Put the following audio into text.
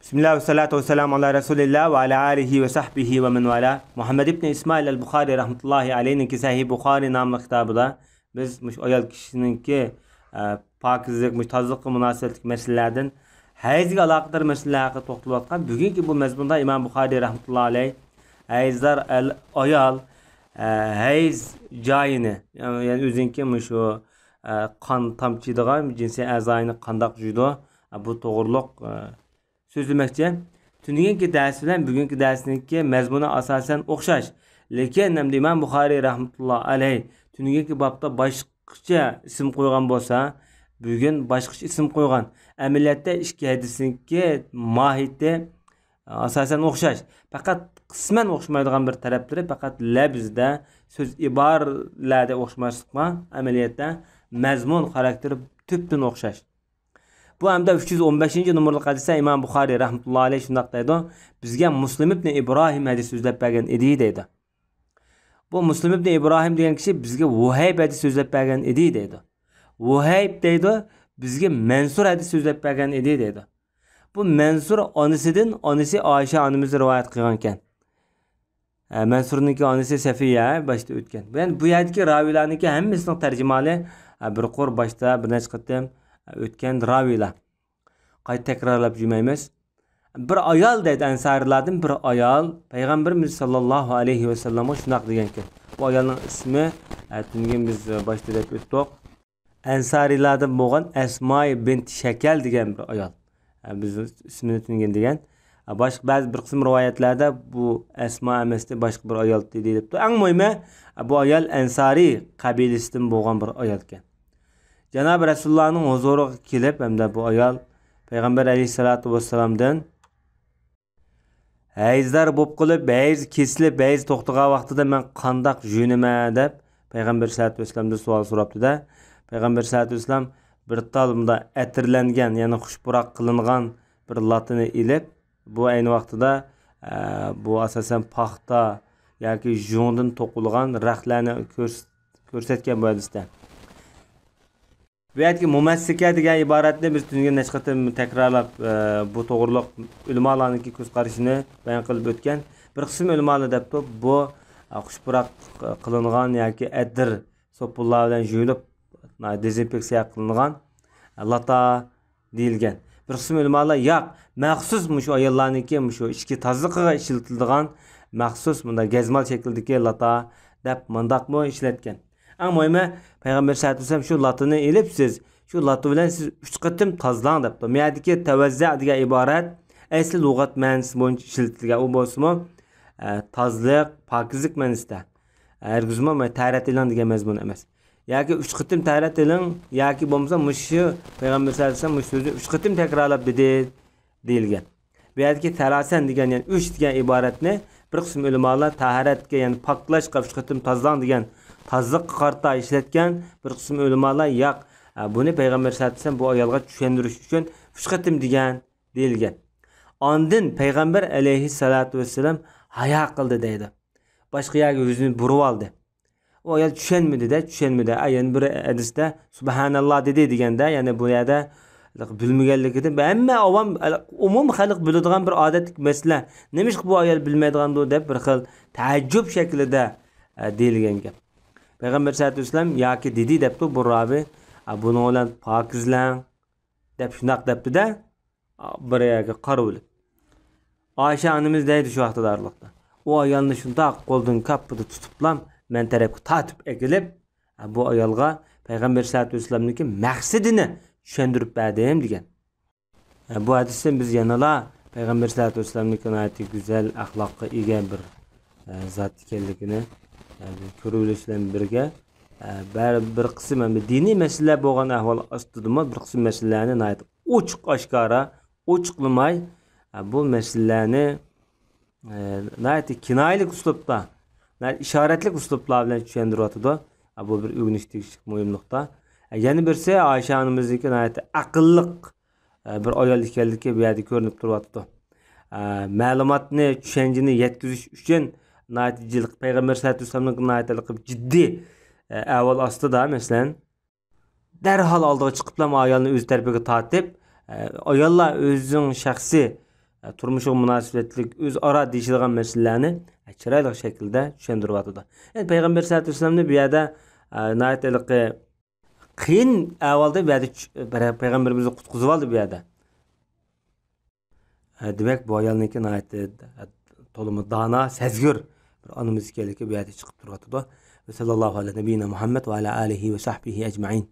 Bismillah ve salatu ve selamu ala Resulillah ve ala alihi ve sahbihi ve min vela. Muhammed İbni İsmail el-Bukhari rahmetullahi aleyhinki sahih Bukhari namlı kitabıda biz ayol kişininki e, pakizlik, müştazlık ve münasebetlik meselelerden hayizga alaqador masalalar haqida bugün ki bu mazmunda imom buxoriy rahmatullohi alayh hayzlar ayol e, hayz joyini ya'ni yani o o'ziniki e, shu qon tomchiydigan jinsiy a'zoyini qandoq yuydi e, bu to'g'riliq so'zlamoqchi tuningi dars bugünkü bugungi darsniki mazmuni asosan o'xshash lekin imom buxoriy rahmatulloh alay tuningi bobda boshqacha ism qo'ygan bo'lsa bugun boshqacha ism qo'ygan amaliyotda ikki hadisniki mohiyati e, asosan o'xshash faqat qisman o'xshamaydigan bir taraftiri faqat labzda so'z iboralarda o'xshamaslik amaliyotda mazmun xarakteri tubdan o'xshash Bu hamda 315-ci nömrəli hədisdə İmam Buxari rəhmətullah alayhi şundaq deydi. Bizə Müslim ibn İbrahim hədisi özləb bəgən idi deydi. Bu Müslim ibn İbrahim deyən kişi bizə Vuhayb hədisi özləb bəgən idi deydi. Vuhayb deydi bizə Mansur hədisi özləb bəgən idi deydi. Bu Mansur anisidən anisi Ayşə anımız rivayət qılğan ikən. Hə, Mansur'unki anisi Safiye başta ötken. Ben yəni bu yerdeki ravilarniki hemmisinin tercimali hə, bir qor başta bir neçə qıtdım. o'tgan raviylar qayta takrorlab jumaymiz bir ayol deydi ansarlardan bir ayol payg'ambarimiz sollallohu alayhi vasallamga shunaq degan ekan bu ayolning ismi e, tungi biz e, boshda aytib o'tdik ansariylardan bo'lgan asmoy bint shakal degan bir ayol e, biz ismini tungin degan boshqa ba'zi bir qism rivoyatlarda bu asmo emas deb boshqa bir ayol deyilibdi eng muhimi bu ayol ansariy qabilasidan bo'lgan bir ayol ekan janobi rasulullohning huzuriga kelib hamda bu ayol payg'ambar alayhissalotu vassalomdan hayzlar bo'lib qilib hayz kesilib hayz to'xtagan vaqtida man qandoq jo'nima deb payg'ambar sallallohu alayhi vasallamdan savol so'rabdida payg'ambar sallallohu vasallam bir tal bunda atirlangan ya'ni xushpuroq qilingan bir latini ilib bu ayni vaqtida e, bu asosan paxta yoki jungdan to'qilgan raxlarni ko'rsatgan bu hadisda va aytki mumassika degan iboratni biz tungi nashqada takrorlab e, bu to'g'riliq ulamolarniki ko'z qarashini bayon qilib o'tgan bir qism deb debdi bu e, xushpurak qilingan yoki adir sopullar bilan yuvilib dezinfeksiya qilingan lata deyilgan bir qism ulamolar yo'q maxsus shu ayollarniki shu ichki tozaliqqa ishlatiladigan maxsus bunday gazmal shaklidagi lata deb mundoqmi ishlatgan eng muhimi payg'ambar alayhisalom shu latini ilib siz shu latin bilan siz uch qitim tozalang debdi muyadiki tavazza degan iborat asli lug'at ma'nosi bo'yicha ishlatilgan u bo'lsinmi e, tozliq pokizlik ma'nosida hargizmi e, tayrat e'lon degan mazmun emas yoki uch qitim tayrat e'lon yoki bo'lmasa mushu payg'ambar sallallohu alayhi vasallam so'zni uch qitim takrorlab dedi deyilgan bu yerdagi talasan degan ya'ni uch degan iboratni bir qism ulamolar taharatga ya'ni poklashga uch qitim tozalang degan tozliq qarta ishlatgan bir qism ulamolar yo'q buni payg'ambar alayhisalom bu ayolga tushuntirish uchun fushqatim degan deyilgan ondin payg'ambar alayhissalotu vassalam haya qildi deydi boshqa yoqqa yuzini burib oldi u ayol tushunmadida tushunmadi yana bir hadisda subhanalloh dedi deganda ya'ni bu yerda bilmaganligidan hamma avam, umum xalq biladigan bir odatlik mesle. Nemiş bu ayol bilmaydigan bu deb bir xil taajjub shaklida deyilgan gap payg'ambar sallallohu alayhi vasallam yoki dedi debdi bu robi buni bilan pokizlang deb shundoq debdida bir yoqqa qorovulib oysha onimiz deydi shu vaqtida orliqda u ayolni shundoq qo'ldan kappida tutiblam man tarafga tortib egilib bu ayolga payg'ambar sallallohu alayhi vasallamniki maqsadini tushundirib berdim degan bu hadisdan biz yanala payg'ambar sallallohu alayhi vasallamniki go'zal axloqqa ega bir e, zot ekanligini ko'rivilishlari birga e, baribir bir qism diniy masalalar bo'lgan ahvol ostidami bir qism masalalarni ochiq oshkora ochiqlamay e, bu masalalarni e, kinoylik uslubda ishoratlik uslublar bilan tushuntiryotidi bu bir o'rganishlik muhimlikda yana birsa oysha onamizniki aqlliq bir ayol ekanligi bu yerda ko'rinib turibdi. ma'lumotni tushunchani yetkazish uchun naidicilik Peyğəmbər sallallahu naidəlik qılıb ciddi ə, e, əvvəl astı da məsələn dərhal aldığı çıxıblam ayalını öz tərəfə tatib ayalla e, özünün şəxsi e, turmuşuq münasibətlik öz ara deyişilən məsələlərini çiraylı şəkildə düşündürüb atıdı. Yəni Peyğəmbər sallallahu əleyhi və səlləm bu yerdə naidəlik qiyin əvvəldə bu yerdə Peyğəmbərimizi qutquzub aldı bu yerdə. Demək bu ayalınki naidəlik tolumu dana, səzgür animiz keliki buyati chiqib turibdida sallallohu ala nabiyina muhammad va ala alihi va sahbihi ajmain